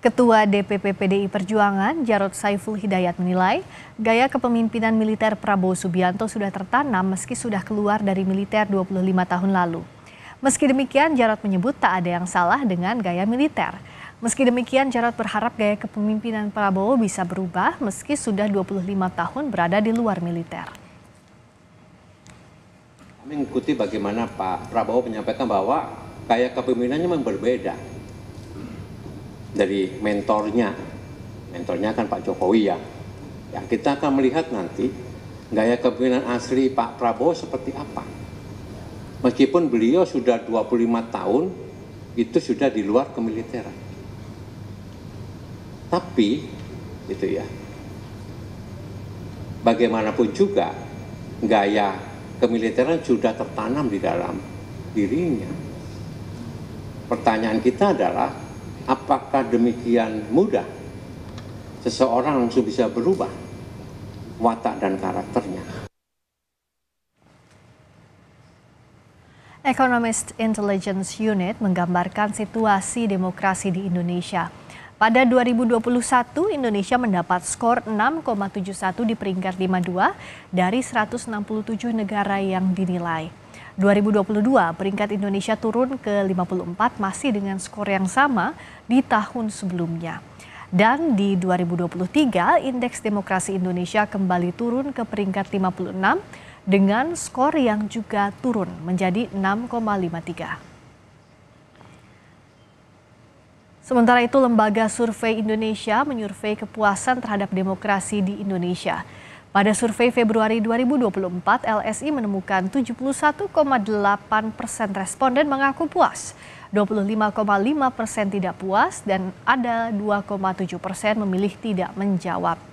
Ketua DPP PDI Perjuangan Jarod Saiful Hidayat menilai gaya kepemimpinan militer Prabowo Subianto sudah tertanam meski sudah keluar dari militer 25 tahun lalu. Meski demikian Jarod menyebut tak ada yang salah dengan gaya militer. Meski demikian Jarod berharap gaya kepemimpinan Prabowo bisa berubah meski sudah 25 tahun berada di luar militer. Kami mengikuti bagaimana Pak Prabowo menyampaikan bahwa gaya kepemimpinannya memang berbeda dari mentornya. Mentornya kan Pak Jokowi ya. Ya kita akan melihat nanti gaya kepemimpinan asli Pak Prabowo seperti apa. Meskipun beliau sudah 25 tahun itu sudah di luar kemiliteran. Tapi itu ya. Bagaimanapun juga gaya kemiliteran sudah tertanam di dalam dirinya. Pertanyaan kita adalah Apakah demikian mudah seseorang langsung bisa berubah watak dan karakternya? Economist Intelligence Unit menggambarkan situasi demokrasi di Indonesia. Pada 2021, Indonesia mendapat skor 6,71 di peringkat 52 dari 167 negara yang dinilai. 2022, peringkat Indonesia turun ke 54 masih dengan skor yang sama di tahun sebelumnya. Dan di 2023, indeks demokrasi Indonesia kembali turun ke peringkat 56 dengan skor yang juga turun menjadi 6,53. Sementara itu, Lembaga Survei Indonesia menyurvei kepuasan terhadap demokrasi di Indonesia. Pada survei Februari 2024, LSI menemukan 71,8 persen responden mengaku puas, 25,5 persen tidak puas, dan ada 2,7 persen memilih tidak menjawab.